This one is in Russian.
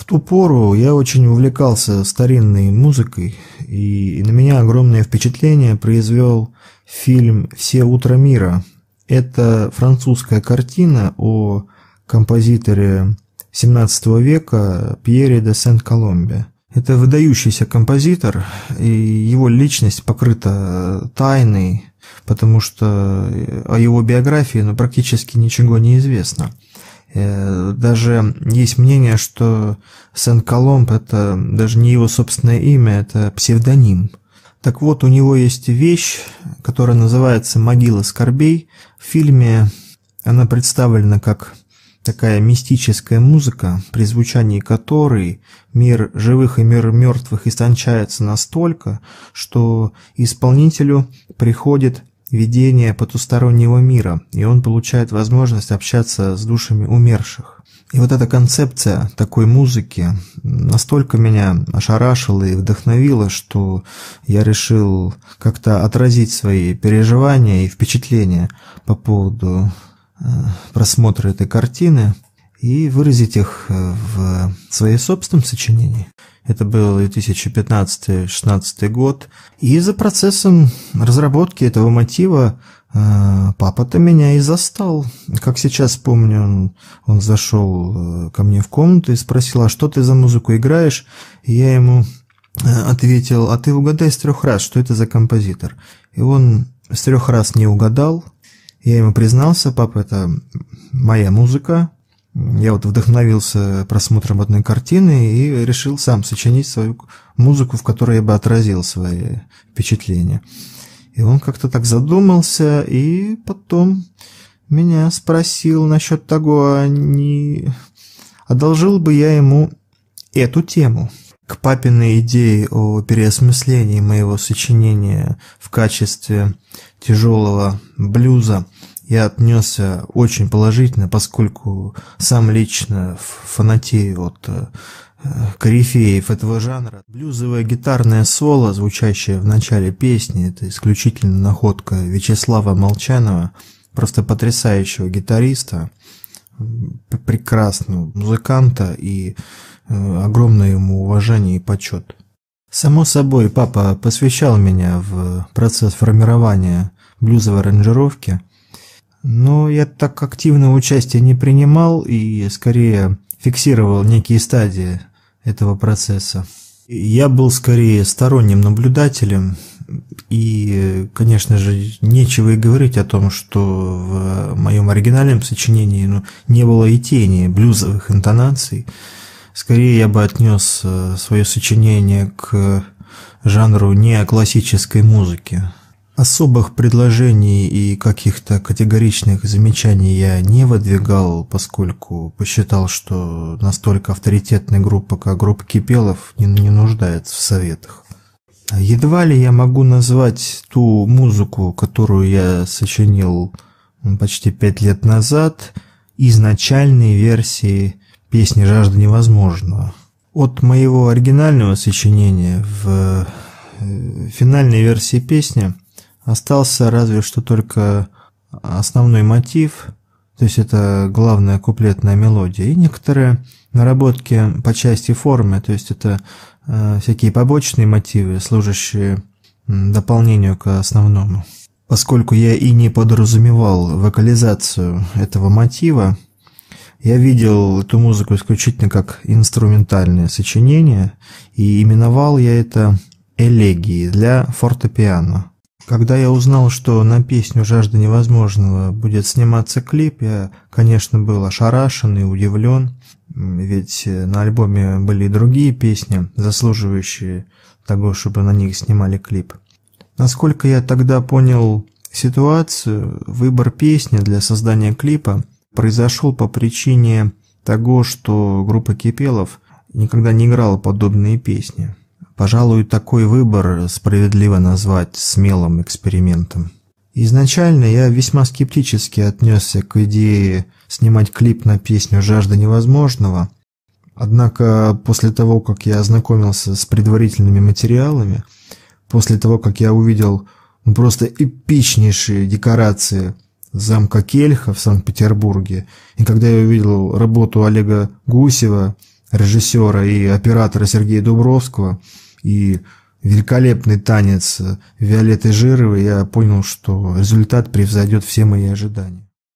В ту пору я очень увлекался старинной музыкой, и на меня огромное впечатление произвел фильм «Все утра мира». Это французская картина о композиторе XVII века Пьере де Сент-Коломбе. Это выдающийся композитор, и его личность покрыта тайной, потому что о его биографии ну, практически ничего не известно. Э, даже есть мнение, что Сен-Коломб – это даже не его собственное имя, это псевдоним. Так вот, у него есть вещь, которая называется «Могила скорбей». В фильме она представлена как такая мистическая музыка, при звучании которой мир живых и мир мертвых истончается настолько, что исполнителю приходит видение потустороннего мира, и он получает возможность общаться с душами умерших. И вот эта концепция такой музыки настолько меня ошарашила и вдохновила, что я решил как-то отразить свои переживания и впечатления по поводу э, просмотра этой картины – и выразить их э, в своей собственном сочинении. Это был 2015-16 год. И за процессом разработки этого мотива э, папа-то меня и застал. Как сейчас помню, он, он зашел э, ко мне в комнату и спросил, а что ты за музыку играешь? И я ему ответил, а ты угадай с трех раз, что это за композитор. И он с трех раз не угадал. Я ему признался, папа, это моя музыка, я вот вдохновился просмотром одной картины и решил сам сочинить свою музыку, в которой я бы отразил свои впечатления. И он как-то так задумался, и потом меня спросил насчет того, а не одолжил бы я ему эту тему. К папиной идее о переосмыслении моего сочинения в качестве тяжелого блюза – я отнесся очень положительно, поскольку сам лично фанатею от э, корифеев этого жанра. Блюзовое гитарное соло, звучащее в начале песни, это исключительно находка Вячеслава Молчанова, просто потрясающего гитариста, прекрасного музыканта и э, огромное ему уважение и почет. Само собой, папа посвящал меня в процесс формирования блюзовой аранжировки – но я так активного участия не принимал и скорее фиксировал некие стадии этого процесса. Я был скорее сторонним наблюдателем, и, конечно же, нечего и говорить о том, что в моем оригинальном сочинении ну, не было и тени блюзовых интонаций. Скорее я бы отнес э, свое сочинение к жанру неоклассической музыки. Особых предложений и каких-то категоричных замечаний я не выдвигал, поскольку посчитал, что настолько авторитетная группа, как группа Кипелов, не, не нуждается в советах. Едва ли я могу назвать ту музыку, которую я сочинил почти пять лет назад, изначальной версии песни «Жажда невозможного». От моего оригинального сочинения в э, финальной версии песни – Остался разве что только основной мотив, то есть это главная куплетная мелодия, и некоторые наработки по части формы, то есть это э, всякие побочные мотивы, служащие дополнению к основному. Поскольку я и не подразумевал вокализацию этого мотива, я видел эту музыку исключительно как инструментальное сочинение, и именовал я это элегией для фортепиано. Когда я узнал, что на песню «Жажда невозможного» будет сниматься клип, я, конечно, был ошарашен и удивлен, ведь на альбоме были и другие песни, заслуживающие того, чтобы на них снимали клип. Насколько я тогда понял ситуацию, выбор песни для создания клипа произошел по причине того, что группа Кипелов никогда не играла подобные песни. Пожалуй, такой выбор справедливо назвать смелым экспериментом. Изначально я весьма скептически отнесся к идее снимать клип на песню «Жажда невозможного», однако после того, как я ознакомился с предварительными материалами, после того, как я увидел ну, просто эпичнейшие декорации замка Кельха в Санкт-Петербурге, и когда я увидел работу Олега Гусева, режиссера и оператора Сергея Дубровского – и великолепный танец Виолетты Жировой, я понял, что результат превзойдет все мои ожидания.